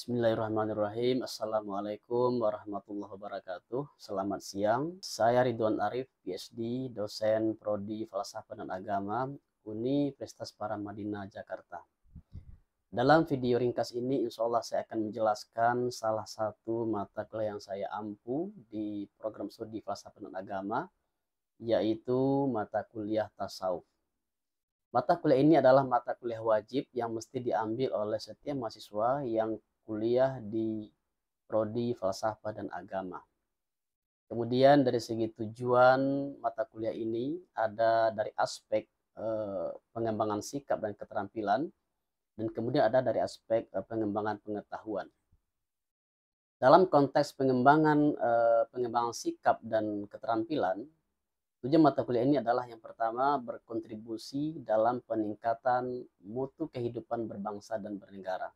Bismillahirrahmanirrahim. Assalamualaikum warahmatullahi wabarakatuh. Selamat siang. Saya Ridwan Arif, PhD, dosen prodi Falsafah dan Agama, Universitas Paramadina Jakarta. Dalam video ringkas ini, insya Allah saya akan menjelaskan salah satu mata kuliah yang saya ampu di program studi Falsafah dan Agama, yaitu mata kuliah tasawuf. Mata kuliah ini adalah mata kuliah wajib yang mesti diambil oleh setiap mahasiswa yang kuliah di prodi falsafah dan agama. Kemudian dari segi tujuan mata kuliah ini ada dari aspek eh, pengembangan sikap dan keterampilan dan kemudian ada dari aspek eh, pengembangan pengetahuan. Dalam konteks pengembangan eh, pengembangan sikap dan keterampilan, tujuan mata kuliah ini adalah yang pertama berkontribusi dalam peningkatan mutu kehidupan berbangsa dan bernegara.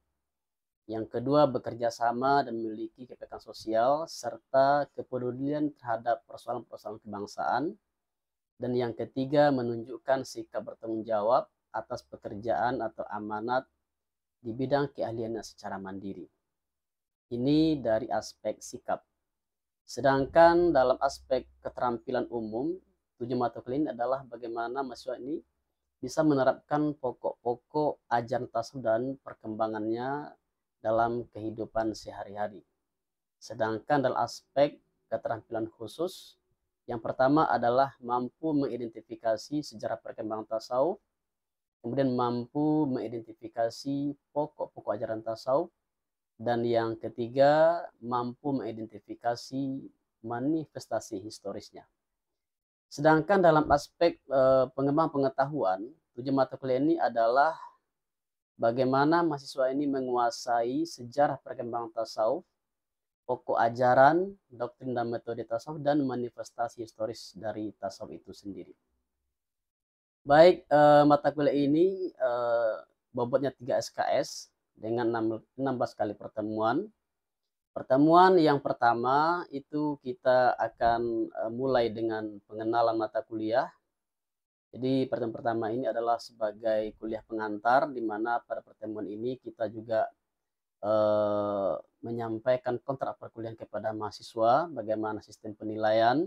Yang kedua, bekerja sama dan memiliki kepekaan sosial serta kepedulian terhadap persoalan-persoalan kebangsaan. Dan yang ketiga, menunjukkan sikap bertanggung jawab atas pekerjaan atau amanat di bidang keahliannya secara mandiri. Ini dari aspek sikap. Sedangkan dalam aspek keterampilan umum, tujuan mata kuliah ini adalah bagaimana mahasiswa ini bisa menerapkan pokok-pokok ajaran tasawuf dan perkembangannya dalam kehidupan sehari-hari. Sedangkan dalam aspek keterampilan khusus, yang pertama adalah mampu mengidentifikasi sejarah perkembangan tasawuf, kemudian mampu mengidentifikasi pokok-pokok ajaran tasawuf, dan yang ketiga mampu mengidentifikasi manifestasi historisnya. Sedangkan dalam aspek eh, pengembang pengetahuan, tujuan mata kuliah ini adalah Bagaimana mahasiswa ini menguasai sejarah perkembangan tasawuf, pokok ajaran, doktrin dan metode tasawuf, dan manifestasi historis dari tasawuf itu sendiri. Baik, eh, mata kuliah ini eh, bobotnya 3 SKS dengan 16 kali pertemuan. Pertemuan yang pertama itu kita akan eh, mulai dengan pengenalan mata kuliah jadi pertemuan pertama ini adalah sebagai kuliah pengantar di mana pada pertemuan ini kita juga eh, menyampaikan kontrak perkuliahan kepada mahasiswa, bagaimana sistem penilaian,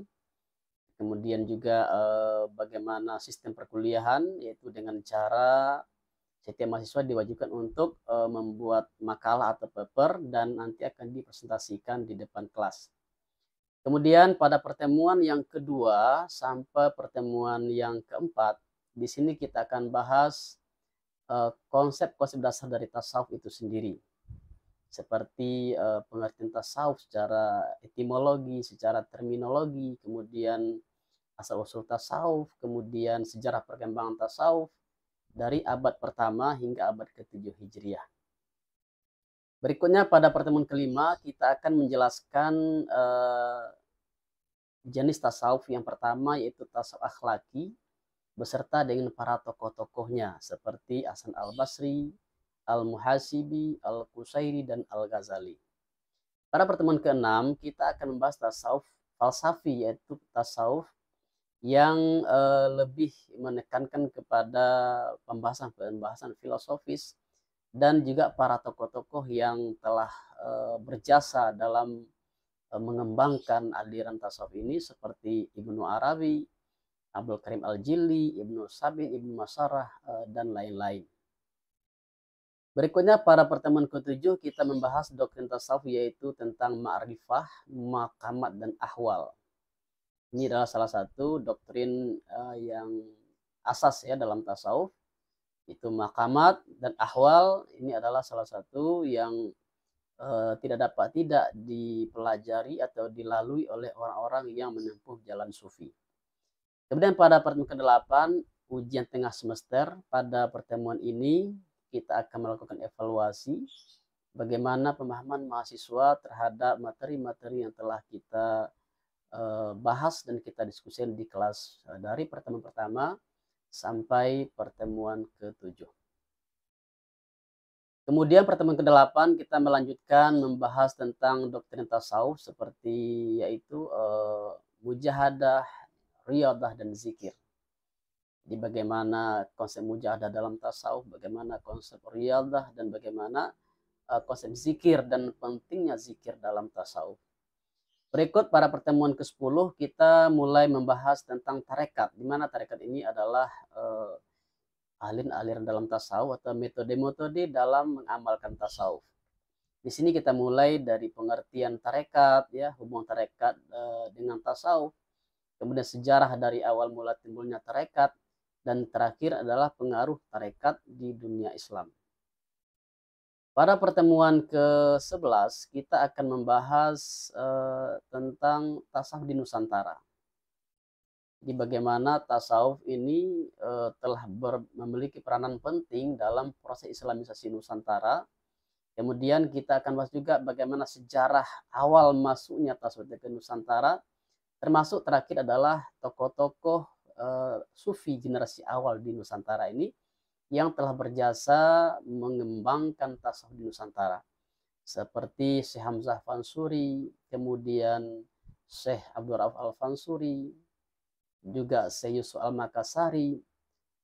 kemudian juga eh, bagaimana sistem perkuliahan yaitu dengan cara setiap mahasiswa diwajibkan untuk eh, membuat makalah atau paper dan nanti akan dipresentasikan di depan kelas. Kemudian pada pertemuan yang kedua sampai pertemuan yang keempat, di sini kita akan bahas konsep-konsep eh, dasar dari tasawuf itu sendiri. Seperti eh, pengertian tasawuf secara etimologi, secara terminologi, kemudian asal-usul tasawuf, kemudian sejarah perkembangan tasawuf dari abad pertama hingga abad ke-7 Hijriah. Berikutnya pada pertemuan kelima kita akan menjelaskan uh, jenis tasawuf yang pertama yaitu tasawuf akhlaki beserta dengan para tokoh-tokohnya seperti Hasan al-Basri, al-Muhasibi, al-Qusairi, dan al-Ghazali. Pada pertemuan keenam kita akan membahas tasawuf falsafi yaitu tasawuf yang uh, lebih menekankan kepada pembahasan-pembahasan filosofis dan juga para tokoh-tokoh yang telah uh, berjasa dalam Eh, mengembangkan aliran tasawuf ini seperti Ibnu Arabi, Abdul Karim Al-Jili, Ibnu Sabin, Ibnu Masarah, eh, dan lain-lain. Berikutnya pada pertemuan ketujuh kita membahas doktrin tasawuf yaitu tentang ma'rifah, makamat, dan ahwal. Ini adalah salah satu doktrin eh, yang asas ya dalam tasawuf. Itu makamat dan ahwal ini adalah salah satu yang Eh, tidak dapat tidak dipelajari atau dilalui oleh orang-orang yang menempuh jalan sufi. Kemudian pada pertemuan kedelapan ujian tengah semester, pada pertemuan ini kita akan melakukan evaluasi bagaimana pemahaman mahasiswa terhadap materi-materi yang telah kita eh, bahas dan kita diskusikan di kelas eh, dari pertemuan pertama sampai pertemuan ketujuh. Kemudian pertemuan ke-8 kita melanjutkan membahas tentang doktrin tasawuf seperti yaitu uh, mujahadah, riyadah dan zikir. Jadi bagaimana konsep mujahadah dalam tasawuf, bagaimana konsep riyadah dan bagaimana uh, konsep zikir dan pentingnya zikir dalam tasawuf. Berikut pada pertemuan ke-10 kita mulai membahas tentang tarekat. Di mana tarekat ini adalah uh, aliran-aliran dalam tasawuf atau metode-metode dalam mengamalkan tasawuf. Di sini kita mulai dari pengertian tarekat, ya hubungan tarekat e, dengan tasawuf, kemudian sejarah dari awal mula timbulnya tarekat, dan terakhir adalah pengaruh tarekat di dunia Islam. Pada pertemuan ke-11 kita akan membahas e, tentang tasawuf di Nusantara di bagaimana tasawuf ini e, telah ber, memiliki peranan penting dalam proses Islamisasi Nusantara. Kemudian kita akan bahas juga bagaimana sejarah awal masuknya tasawuf di Nusantara, termasuk terakhir adalah tokoh-tokoh e, sufi generasi awal di Nusantara ini yang telah berjasa mengembangkan tasawuf di Nusantara. Seperti Syekh Hamzah Fansuri, kemudian Syekh Abdul Rauf Al-Fansuri, juga Syekh Yusuf Al-Makassari,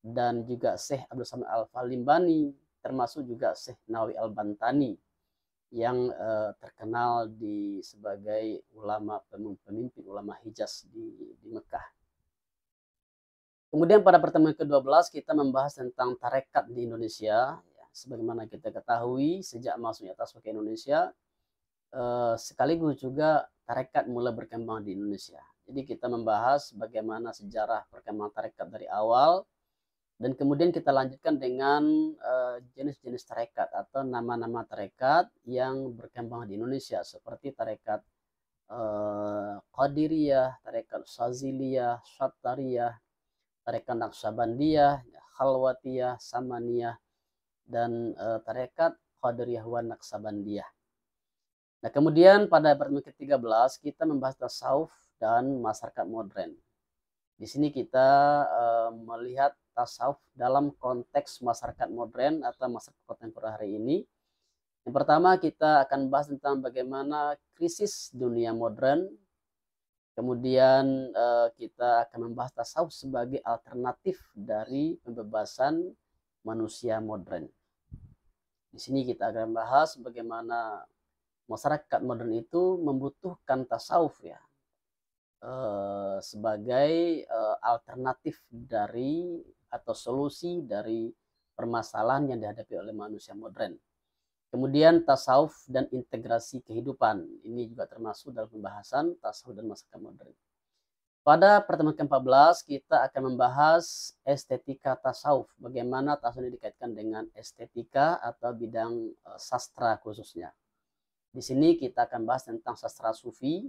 dan juga Syekh Abdul Samad Al-Falimbani, termasuk juga Syekh Nawi Al-Bantani yang uh, terkenal di sebagai ulama pemimpin ulama Hijaz di, di Mekah. Kemudian pada pertemuan ke-12 kita membahas tentang tarekat di Indonesia. Ya, sebagaimana kita ketahui sejak masuknya atas ke Indonesia, eh, sekaligus juga tarekat mulai berkembang di Indonesia. Jadi kita membahas bagaimana sejarah perkembangan tarekat dari awal dan kemudian kita lanjutkan dengan eh, jenis-jenis tarekat atau nama-nama tarekat yang berkembang di Indonesia seperti tarekat uh, Qadiriyah, tarekat Saziliyah, Shatariyah, tarekat Naqsyabandiyah, Khalwatiyah, Samaniyah dan eh, tarekat Qadiriyah wa Naqsyabandiyah. Nah, kemudian pada pertemuan ke-13 kita membahas tasawuf dan masyarakat modern. Di sini kita uh, melihat tasawuf dalam konteks masyarakat modern atau masyarakat kontemporer hari ini. Yang pertama kita akan bahas tentang bagaimana krisis dunia modern. Kemudian uh, kita akan membahas tasawuf sebagai alternatif dari pembebasan manusia modern. Di sini kita akan bahas bagaimana masyarakat modern itu membutuhkan tasawuf ya Eh, sebagai eh, alternatif dari atau solusi dari permasalahan yang dihadapi oleh manusia modern. Kemudian tasawuf dan integrasi kehidupan. Ini juga termasuk dalam pembahasan tasawuf dan masyarakat modern. Pada pertemuan ke-14 kita akan membahas estetika tasawuf. Bagaimana tasawuf ini dikaitkan dengan estetika atau bidang eh, sastra khususnya. Di sini kita akan bahas tentang sastra sufi,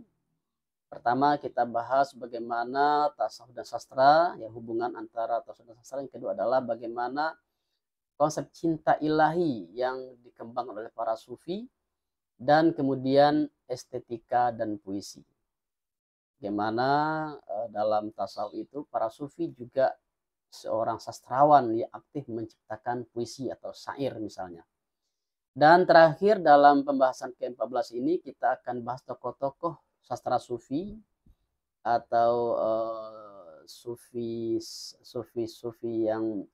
Pertama kita bahas bagaimana tasawuf dan sastra, ya hubungan antara tasawuf dan sastra. Yang kedua adalah bagaimana konsep cinta ilahi yang dikembangkan oleh para sufi dan kemudian estetika dan puisi. Bagaimana uh, dalam tasawuf itu para sufi juga seorang sastrawan yang aktif menciptakan puisi atau syair misalnya. Dan terakhir dalam pembahasan ke-14 ini kita akan bahas tokoh-tokoh sastra sufi atau uh, sufi sufi sufi yang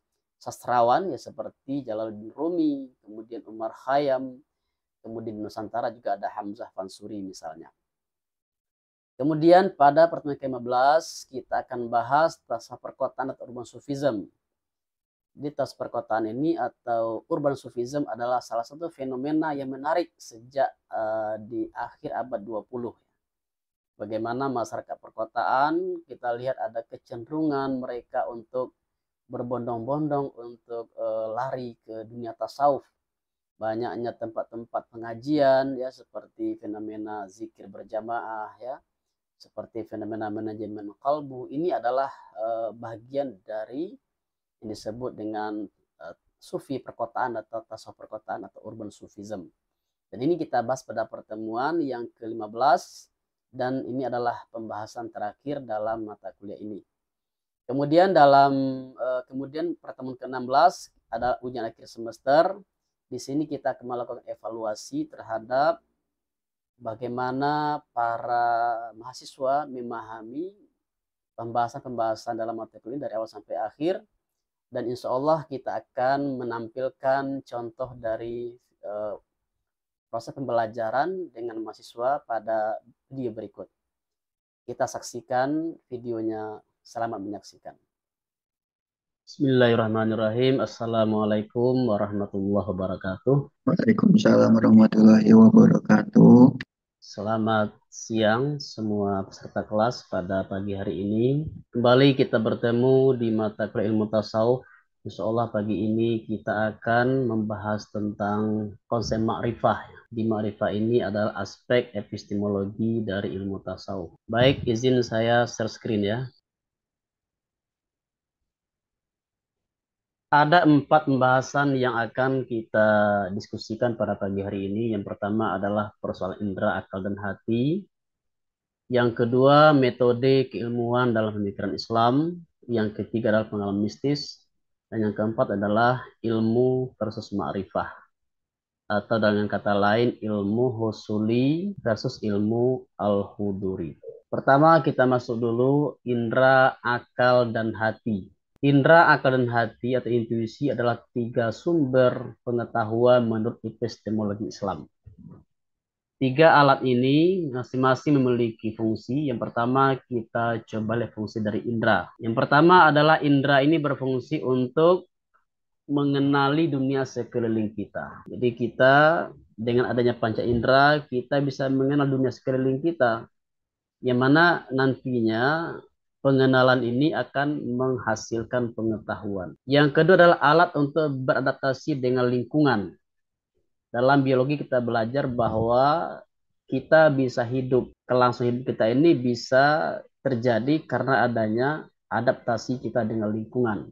sastrawan ya seperti Jalaluddin Rumi, kemudian Umar Khayyam, kemudian Nusantara juga ada Hamzah Fansuri misalnya. Kemudian pada pertemuan ke-15 kita akan bahas tasawuf perkotaan atau urban sufism. Di tas perkotaan ini atau urban sufism adalah salah satu fenomena yang menarik sejak uh, di akhir abad 20 bagaimana masyarakat perkotaan kita lihat ada kecenderungan mereka untuk berbondong-bondong untuk uh, lari ke dunia tasawuf banyaknya tempat-tempat pengajian ya seperti fenomena zikir berjamaah ya seperti fenomena manajemen kalbu ini adalah uh, bagian dari yang disebut dengan uh, sufi perkotaan atau tasawuf perkotaan atau urban sufism dan ini kita bahas pada pertemuan yang ke-15 dan ini adalah pembahasan terakhir dalam mata kuliah ini. Kemudian dalam eh, kemudian pertemuan ke-16 ada ujian akhir semester. Di sini kita akan melakukan evaluasi terhadap bagaimana para mahasiswa memahami pembahasan-pembahasan dalam mata kuliah dari awal sampai akhir dan insya Allah kita akan menampilkan contoh dari eh, proses pembelajaran dengan mahasiswa pada video berikut. Kita saksikan videonya. Selamat menyaksikan. Bismillahirrahmanirrahim. Assalamualaikum warahmatullahi wabarakatuh. Waalaikumsalam warahmatullahi wabarakatuh. Selamat siang semua peserta kelas pada pagi hari ini. Kembali kita bertemu di mata kuliah ilmu tasawuf Insya pagi ini kita akan membahas tentang konsep makrifah. Di makrifah ini adalah aspek epistemologi dari ilmu tasawuf. Baik, izin saya share screen ya. Ada empat pembahasan yang akan kita diskusikan pada pagi hari ini. Yang pertama adalah persoalan indera, akal, dan hati. Yang kedua, metode keilmuan dalam pemikiran Islam. Yang ketiga adalah pengalaman mistis dan yang keempat adalah ilmu versus ma'rifah. Atau dengan kata lain ilmu husuli versus ilmu al-huduri. Pertama kita masuk dulu indera, akal, dan hati. Indera, akal, dan hati atau intuisi adalah tiga sumber pengetahuan menurut epistemologi Islam. Tiga alat ini masing-masing memiliki fungsi. Yang pertama kita coba lihat fungsi dari indera. Yang pertama adalah indera ini berfungsi untuk mengenali dunia sekeliling kita. Jadi kita dengan adanya panca indera kita bisa mengenal dunia sekeliling kita. Yang mana nantinya pengenalan ini akan menghasilkan pengetahuan. Yang kedua adalah alat untuk beradaptasi dengan lingkungan. Dalam biologi kita belajar bahwa kita bisa hidup, kelangsungan hidup kita ini bisa terjadi karena adanya adaptasi kita dengan lingkungan.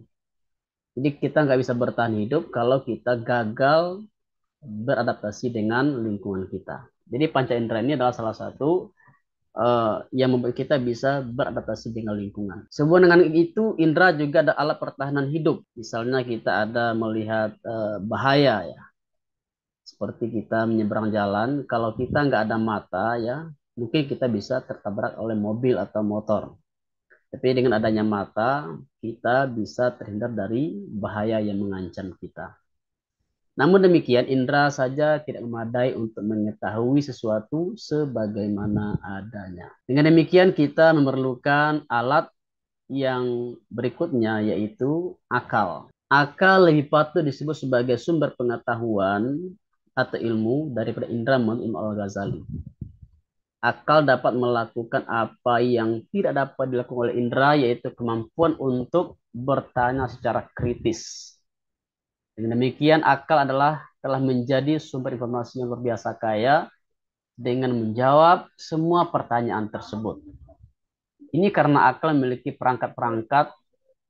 Jadi kita nggak bisa bertahan hidup kalau kita gagal beradaptasi dengan lingkungan kita. Jadi panca indera ini adalah salah satu uh, yang membuat kita bisa beradaptasi dengan lingkungan. Sehubungan dengan itu, indera juga ada alat pertahanan hidup. Misalnya kita ada melihat uh, bahaya ya seperti kita menyeberang jalan, kalau kita nggak ada mata ya, mungkin kita bisa tertabrak oleh mobil atau motor. Tapi dengan adanya mata, kita bisa terhindar dari bahaya yang mengancam kita. Namun demikian, indera saja tidak memadai untuk mengetahui sesuatu sebagaimana adanya. Dengan demikian, kita memerlukan alat yang berikutnya, yaitu akal. Akal lebih patut disebut sebagai sumber pengetahuan atau ilmu daripada indra menurut Imam Al-Ghazali. Akal dapat melakukan apa yang tidak dapat dilakukan oleh indra, yaitu kemampuan untuk bertanya secara kritis. Dengan demikian, akal adalah telah menjadi sumber informasi yang luar biasa kaya dengan menjawab semua pertanyaan tersebut. Ini karena akal memiliki perangkat-perangkat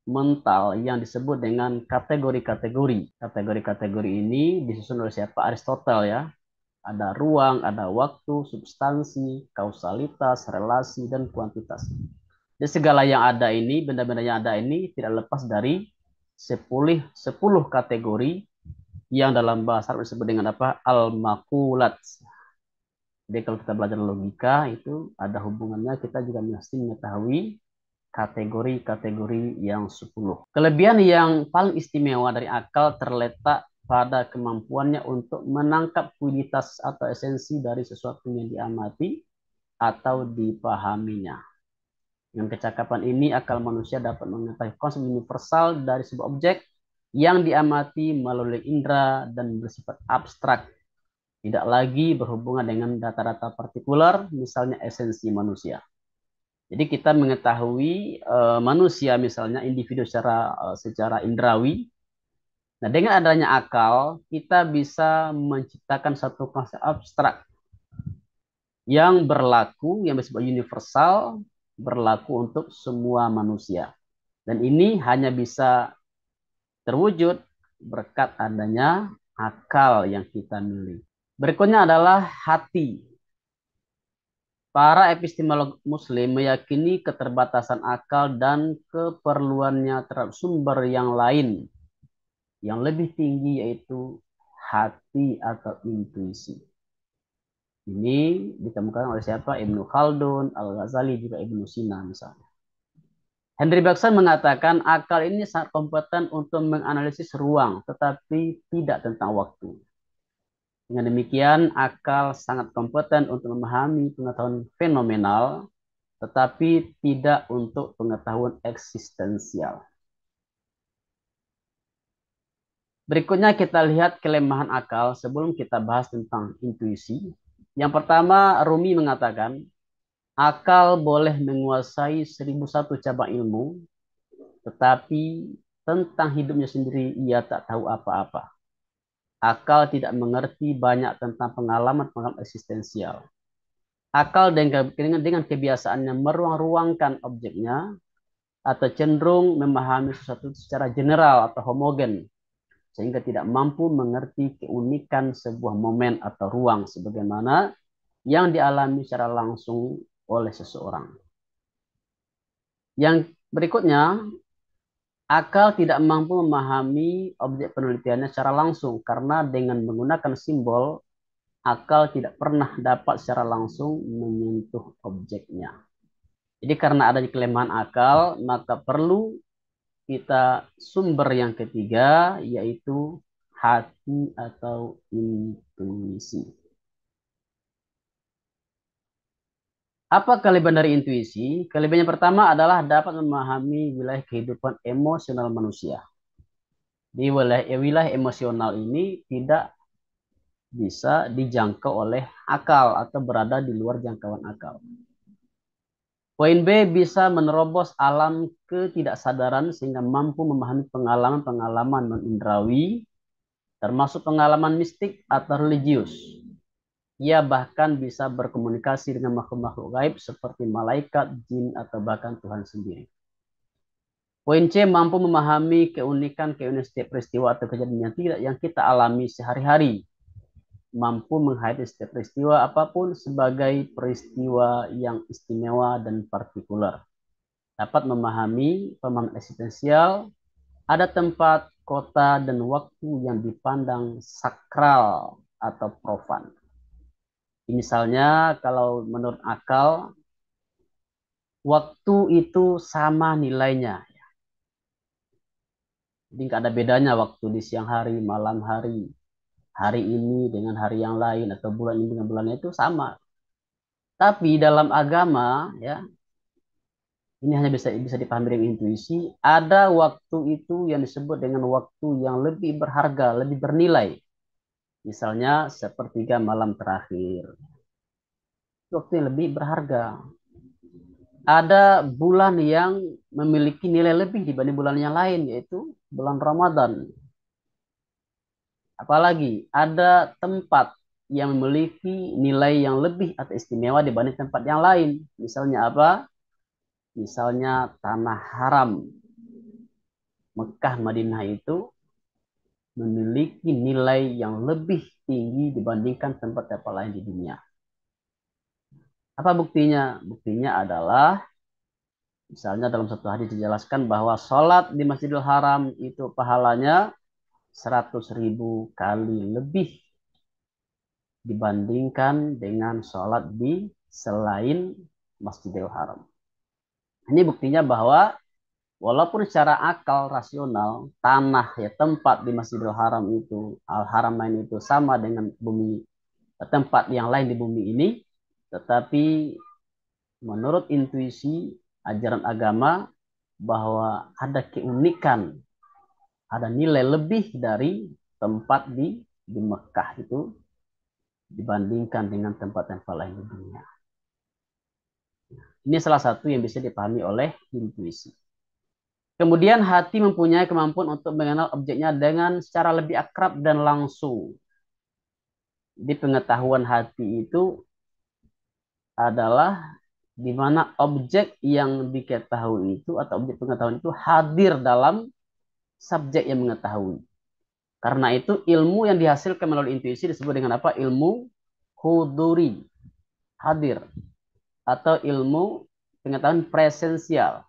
mental yang disebut dengan kategori-kategori. Kategori-kategori ini disusun oleh siapa? Aristotle ya. Ada ruang, ada waktu, substansi, kausalitas, relasi, dan kuantitas. Jadi segala yang ada ini, benda-benda yang ada ini tidak lepas dari 10, 10 kategori yang dalam bahasa Arab disebut dengan apa? Al-makulat. Jadi kalau kita belajar logika itu ada hubungannya kita juga mesti mengetahui kategori-kategori yang 10. Kelebihan yang paling istimewa dari akal terletak pada kemampuannya untuk menangkap kualitas atau esensi dari sesuatu yang diamati atau dipahaminya. Dengan kecakapan ini, akal manusia dapat mengetahui konsep universal dari sebuah objek yang diamati melalui indera dan bersifat abstrak, tidak lagi berhubungan dengan data-data partikular, misalnya esensi manusia. Jadi kita mengetahui uh, manusia misalnya individu secara uh, secara indrawi. Nah, dengan adanya akal, kita bisa menciptakan satu konsep abstrak yang berlaku yang disebut universal, berlaku untuk semua manusia. Dan ini hanya bisa terwujud berkat adanya akal yang kita miliki. Berikutnya adalah hati Para epistemolog muslim meyakini keterbatasan akal dan keperluannya terhadap sumber yang lain yang lebih tinggi yaitu hati atau intuisi. Ini ditemukan oleh siapa? Ibnu Khaldun, Al-Ghazali, juga Ibnu Sina misalnya. Henry Bergson mengatakan akal ini sangat kompeten untuk menganalisis ruang, tetapi tidak tentang waktu. Dengan demikian, akal sangat kompeten untuk memahami pengetahuan fenomenal, tetapi tidak untuk pengetahuan eksistensial. Berikutnya kita lihat kelemahan akal sebelum kita bahas tentang intuisi. Yang pertama, Rumi mengatakan, akal boleh menguasai seribu satu cabang ilmu, tetapi tentang hidupnya sendiri ia tak tahu apa-apa. Akal tidak mengerti banyak tentang pengalaman-pengalaman eksistensial. Akal dengan, dengan kebiasaannya meruang-ruangkan objeknya atau cenderung memahami sesuatu secara general atau homogen sehingga tidak mampu mengerti keunikan sebuah momen atau ruang sebagaimana yang dialami secara langsung oleh seseorang. Yang berikutnya, Akal tidak mampu memahami objek penelitiannya secara langsung karena dengan menggunakan simbol, akal tidak pernah dapat secara langsung menyentuh objeknya. Jadi karena adanya kelemahan akal, maka perlu kita sumber yang ketiga yaitu hati atau intuisi. Apa kelebihan dari intuisi? yang pertama adalah dapat memahami wilayah kehidupan emosional manusia. Di wilayah, eh, wilayah emosional ini tidak bisa dijangkau oleh akal atau berada di luar jangkauan akal. Poin B bisa menerobos alam ketidaksadaran sehingga mampu memahami pengalaman-pengalaman non-indrawi, termasuk pengalaman mistik atau religius ia bahkan bisa berkomunikasi dengan makhluk-makhluk gaib seperti malaikat, jin, atau bahkan Tuhan sendiri. Poin C mampu memahami keunikan-keunikan setiap peristiwa atau kejadian yang tidak yang kita alami sehari-hari. Mampu menghayati setiap peristiwa apapun sebagai peristiwa yang istimewa dan partikular. Dapat memahami pemahaman eksistensial, ada tempat, kota, dan waktu yang dipandang sakral atau profan Misalnya kalau menurut akal waktu itu sama nilainya. Jadi nggak ada bedanya waktu di siang hari, malam hari, hari ini dengan hari yang lain atau bulan ini dengan bulannya itu sama. Tapi dalam agama ya ini hanya bisa bisa dipahami dengan intuisi, ada waktu itu yang disebut dengan waktu yang lebih berharga, lebih bernilai. Misalnya sepertiga malam terakhir. Waktu yang lebih berharga. Ada bulan yang memiliki nilai lebih dibanding bulan yang lain, yaitu bulan Ramadan. Apalagi ada tempat yang memiliki nilai yang lebih atau istimewa dibanding tempat yang lain. Misalnya apa? Misalnya tanah haram. Mekah Madinah itu memiliki nilai yang lebih tinggi dibandingkan tempat-tempat lain di dunia. Apa buktinya? Buktinya adalah misalnya dalam satu hadis dijelaskan bahwa sholat di Masjidil Haram itu pahalanya 100 ribu kali lebih dibandingkan dengan sholat di selain Masjidil Haram. Ini buktinya bahwa walaupun secara akal rasional tanah ya tempat di Masjidil Haram itu Al Haramain itu sama dengan bumi tempat yang lain di bumi ini tetapi menurut intuisi ajaran agama bahwa ada keunikan ada nilai lebih dari tempat di di Mekah itu dibandingkan dengan tempat tempat lain di dunia. Ini salah satu yang bisa dipahami oleh intuisi. Kemudian hati mempunyai kemampuan untuk mengenal objeknya dengan secara lebih akrab dan langsung. Di pengetahuan hati itu adalah di mana objek yang diketahui itu atau objek pengetahuan itu hadir dalam subjek yang mengetahui. Karena itu ilmu yang dihasilkan melalui intuisi disebut dengan apa? Ilmu huduri, hadir. Atau ilmu pengetahuan presensial.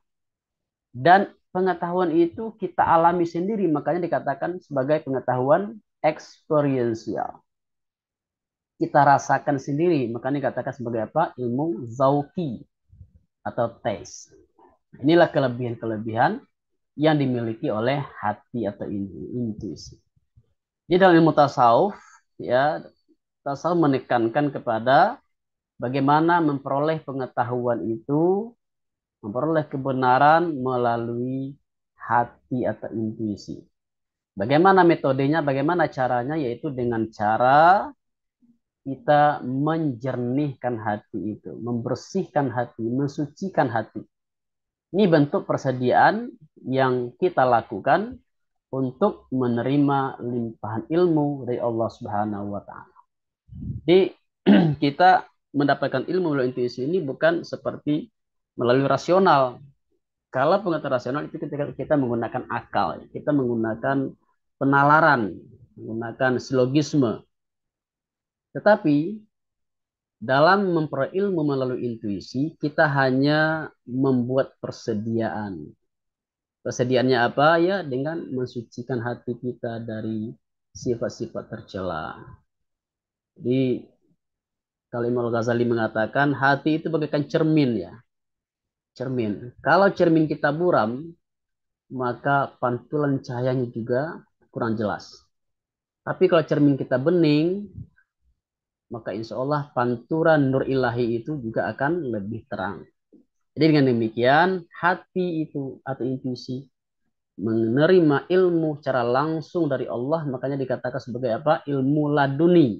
Dan pengetahuan itu kita alami sendiri, makanya dikatakan sebagai pengetahuan eksperiensial. Kita rasakan sendiri, makanya dikatakan sebagai apa? Ilmu zauki atau taste. Inilah kelebihan-kelebihan yang dimiliki oleh hati atau intuisi. Jadi dalam ilmu tasawuf, ya tasawuf menekankan kepada bagaimana memperoleh pengetahuan itu memperoleh kebenaran melalui hati atau intuisi. Bagaimana metodenya, bagaimana caranya, yaitu dengan cara kita menjernihkan hati itu, membersihkan hati, mensucikan hati. Ini bentuk persediaan yang kita lakukan untuk menerima limpahan ilmu dari Allah Subhanahu wa taala. Jadi kita mendapatkan ilmu melalui intuisi ini bukan seperti melalui rasional. Kalau pengetahuan rasional itu ketika kita menggunakan akal, kita menggunakan penalaran, menggunakan silogisme. Tetapi dalam memperoleh ilmu melalui intuisi, kita hanya membuat persediaan. Persediaannya apa ya? Dengan mensucikan hati kita dari sifat-sifat tercela. Jadi Imam Ghazali mengatakan hati itu bagaikan cermin ya cermin. Kalau cermin kita buram, maka pantulan cahayanya juga kurang jelas. Tapi kalau cermin kita bening, maka insya Allah panturan nur ilahi itu juga akan lebih terang. Jadi dengan demikian, hati itu atau intuisi menerima ilmu secara langsung dari Allah, makanya dikatakan sebagai apa? Ilmu laduni.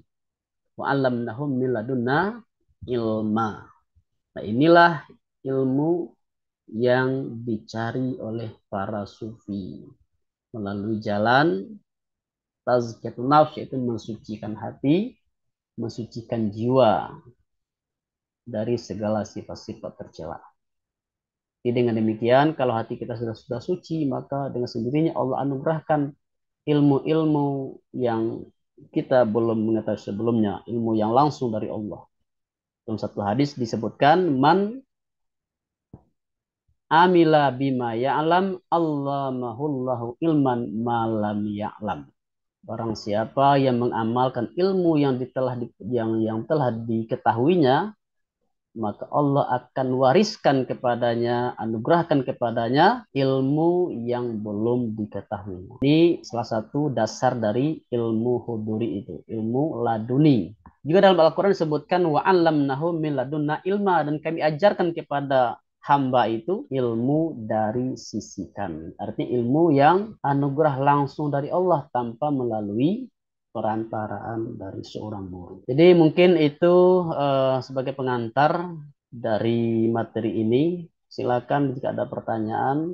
Wa nahum miladuna ilma. Nah inilah ilmu yang dicari oleh para sufi melalui jalan tazkiyatun nafs yaitu mensucikan hati, mensucikan jiwa dari segala sifat-sifat tercela. Jadi dengan demikian kalau hati kita sudah sudah suci maka dengan sendirinya Allah anugerahkan ilmu-ilmu yang kita belum mengetahui sebelumnya, ilmu yang langsung dari Allah. Dalam satu hadis disebutkan man amila bima ya'lam allamahullahu ilman malam ya'lam. Barang siapa yang mengamalkan ilmu yang telah yang yang telah diketahuinya, maka Allah akan wariskan kepadanya, anugerahkan kepadanya ilmu yang belum diketahui. Ini salah satu dasar dari ilmu huduri itu, ilmu laduni. Juga dalam Al-Quran disebutkan 'allamnahu min ladunna ilma dan kami ajarkan kepada hamba itu ilmu dari sisi kami. Artinya ilmu yang anugerah langsung dari Allah tanpa melalui perantaraan dari seorang murid. Jadi mungkin itu uh, sebagai pengantar dari materi ini. Silakan jika ada pertanyaan.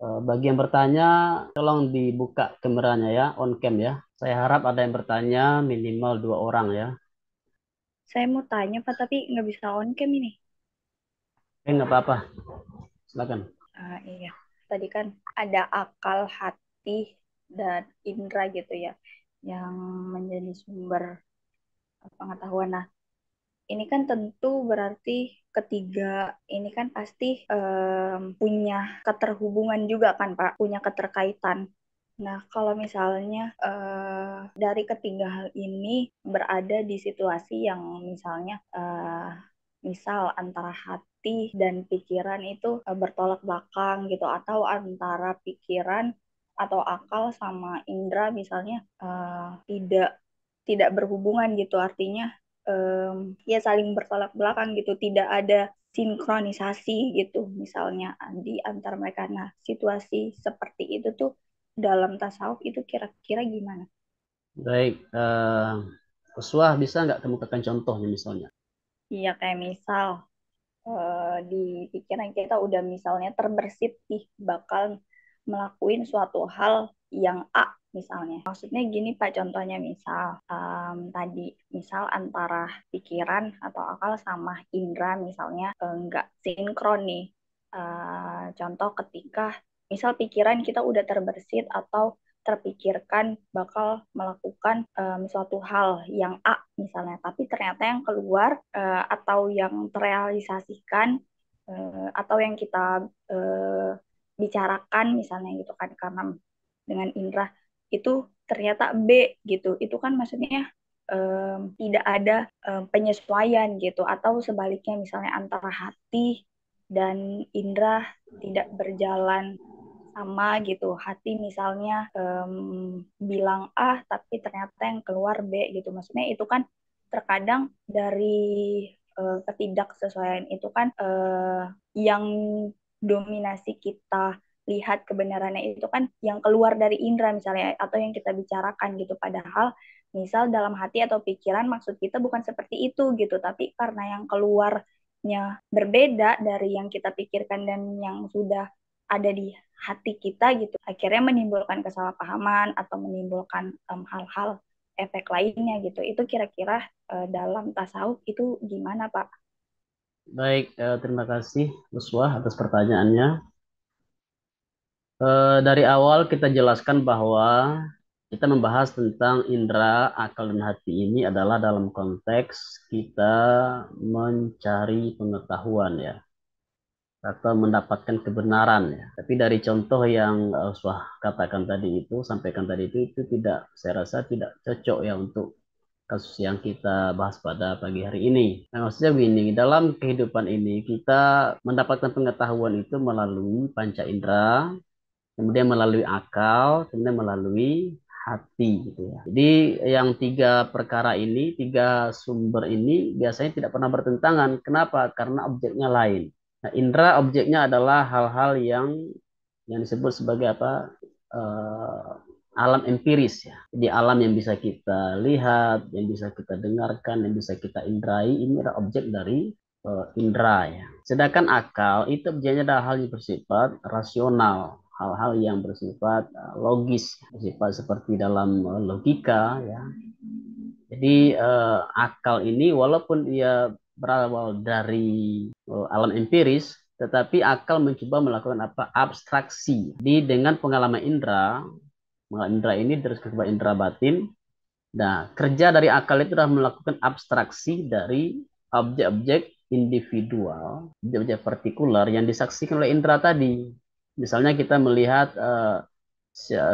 Uh, bagi yang bertanya, tolong dibuka kameranya ya, on cam ya. Saya harap ada yang bertanya minimal dua orang ya. Saya mau tanya Pak, tapi nggak bisa on cam ini. Eh, nggak apa-apa. Silakan. Uh, iya. Tadi kan ada akal, hati, dan indera gitu ya, yang menjadi sumber pengetahuan. Nah, ini kan tentu berarti ketiga ini kan pasti um, punya keterhubungan juga kan Pak, punya keterkaitan. Nah, kalau misalnya uh, dari ketiga hal ini berada di situasi yang misalnya uh, misal antara hati dan pikiran itu e, bertolak belakang gitu atau antara pikiran atau akal sama indera misalnya uh, tidak tidak berhubungan gitu artinya um, ya saling bertolak belakang gitu tidak ada sinkronisasi gitu misalnya e, di antara mereka nah situasi seperti itu tuh dalam tasawuf itu kira-kira gimana baik uh, Uswah bisa nggak temukan contohnya misalnya Iya kayak misal eh, di pikiran kita udah misalnya terbersit nih bakal melakuin suatu hal yang A misalnya. Maksudnya gini Pak, contohnya misal um, tadi misal antara pikiran atau akal sama indera misalnya enggak eh, sinkron nih. Uh, contoh ketika misal pikiran kita udah terbersit atau terpikirkan bakal melakukan um, suatu hal yang A misalnya tapi ternyata yang keluar uh, atau yang terrealisasikan uh, atau yang kita uh, bicarakan misalnya gitu kan karena dengan Indra itu ternyata B gitu itu kan maksudnya um, tidak ada um, penyesuaian gitu atau sebaliknya misalnya antara hati dan indra tidak berjalan sama gitu hati misalnya um, bilang A tapi ternyata yang keluar B gitu maksudnya itu kan terkadang dari uh, ketidaksesuaian itu kan uh, yang dominasi kita lihat kebenarannya itu kan yang keluar dari indera misalnya atau yang kita bicarakan gitu padahal misal dalam hati atau pikiran maksud kita bukan seperti itu gitu tapi karena yang keluarnya berbeda dari yang kita pikirkan dan yang sudah ada di hati kita gitu akhirnya menimbulkan kesalahpahaman atau menimbulkan hal hal-hal efek lainnya gitu itu kira-kira uh, dalam tasawuf itu gimana pak? Baik uh, terima kasih Uswah atas pertanyaannya uh, dari awal kita jelaskan bahwa kita membahas tentang indera, akal, dan hati ini adalah dalam konteks kita mencari pengetahuan ya atau mendapatkan kebenaran ya. Tapi dari contoh yang eh, Uswah katakan tadi itu, sampaikan tadi itu, itu tidak, saya rasa tidak cocok ya untuk kasus yang kita bahas pada pagi hari ini. Nah, maksudnya begini, dalam kehidupan ini kita mendapatkan pengetahuan itu melalui panca indera, kemudian melalui akal, kemudian melalui hati gitu ya. Jadi yang tiga perkara ini, tiga sumber ini biasanya tidak pernah bertentangan. Kenapa? Karena objeknya lain. Nah, indera objeknya adalah hal-hal yang yang disebut sebagai apa? Uh, alam empiris ya. Di alam yang bisa kita lihat, yang bisa kita dengarkan, yang bisa kita indrai, ini adalah objek dari uh, indera ya. Sedangkan akal itu objeknya adalah hal yang bersifat rasional, hal-hal yang bersifat eh, logis, bersifat seperti dalam logika ya. Jadi uh, akal ini walaupun ia berawal dari eh, alam empiris, tetapi akal mencoba melakukan apa abstraksi di dengan pengalaman indera pengalaman indera ini terus kepada indera batin nah kerja dari akal itu adalah melakukan abstraksi dari objek-objek individual objek-objek partikular yang disaksikan oleh indera tadi misalnya kita melihat uh,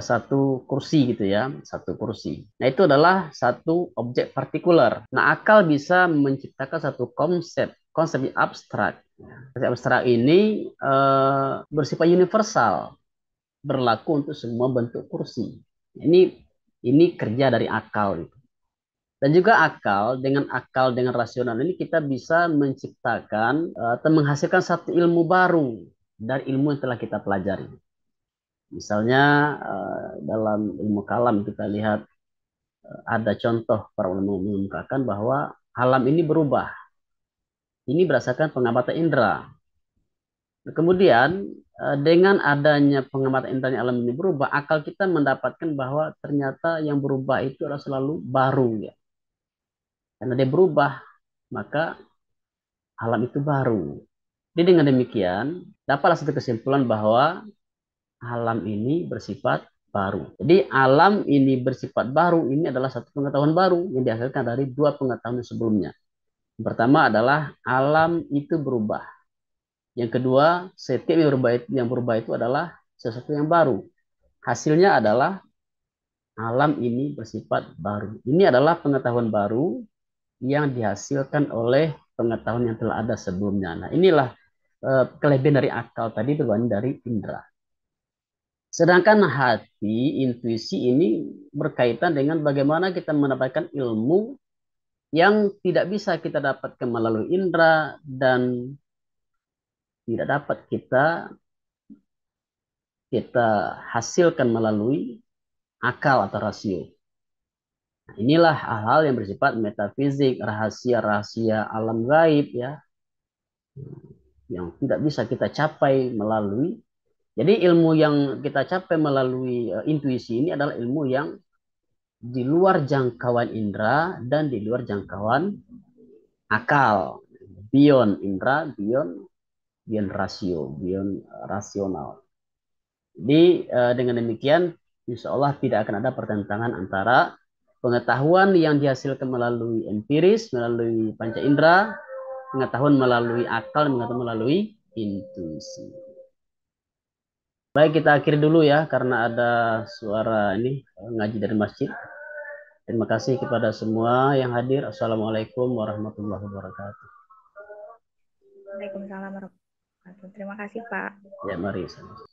satu kursi gitu ya, satu kursi. Nah, itu adalah satu objek partikular. Nah, akal bisa menciptakan satu konsep, konsep abstrak. Konsep abstrak ini uh, bersifat universal, berlaku untuk semua bentuk kursi. Ini ini kerja dari akal gitu. Dan juga akal dengan akal dengan rasional ini kita bisa menciptakan eh, atau menghasilkan satu ilmu baru dari ilmu yang telah kita pelajari. Misalnya eh, dalam ilmu kalam kita lihat eh, ada contoh para ulama mengungkapkan bahwa alam ini berubah. Ini berdasarkan pengamatan indera. Kemudian eh, dengan adanya pengamatan yang alam ini berubah, akal kita mendapatkan bahwa ternyata yang berubah itu adalah selalu baru ya. Karena dia berubah, maka alam itu baru. Jadi dengan demikian, dapatlah satu kesimpulan bahwa alam ini bersifat baru. Jadi alam ini bersifat baru ini adalah satu pengetahuan baru yang dihasilkan dari dua pengetahuan sebelumnya. Yang pertama adalah alam itu berubah. Yang kedua, setiap yang berubah itu, yang berubah itu adalah sesuatu yang baru. Hasilnya adalah alam ini bersifat baru. Ini adalah pengetahuan baru yang dihasilkan oleh pengetahuan yang telah ada sebelumnya. Nah, inilah eh, kelebihan dari akal tadi berbanding dari indera. Sedangkan hati, intuisi ini berkaitan dengan bagaimana kita mendapatkan ilmu yang tidak bisa kita dapatkan melalui indera dan tidak dapat kita kita hasilkan melalui akal atau rasio. Nah, inilah hal-hal yang bersifat metafisik rahasia-rahasia alam gaib ya yang tidak bisa kita capai melalui jadi ilmu yang kita capai melalui uh, intuisi ini adalah ilmu yang di luar jangkauan indera dan di luar jangkauan akal. Beyond indera, beyond beyond rasio, beyond rasional. Jadi uh, dengan demikian insya Allah tidak akan ada pertentangan antara pengetahuan yang dihasilkan melalui empiris, melalui panca indera, pengetahuan melalui akal, pengetahuan melalui intuisi. Baik, kita akhiri dulu ya karena ada suara ini eh, ngaji dari masjid. Terima kasih kepada semua yang hadir. Assalamualaikum warahmatullahi wabarakatuh. Waalaikumsalam warahmatullahi wabarakatuh. Terima kasih Pak. Ya, mari.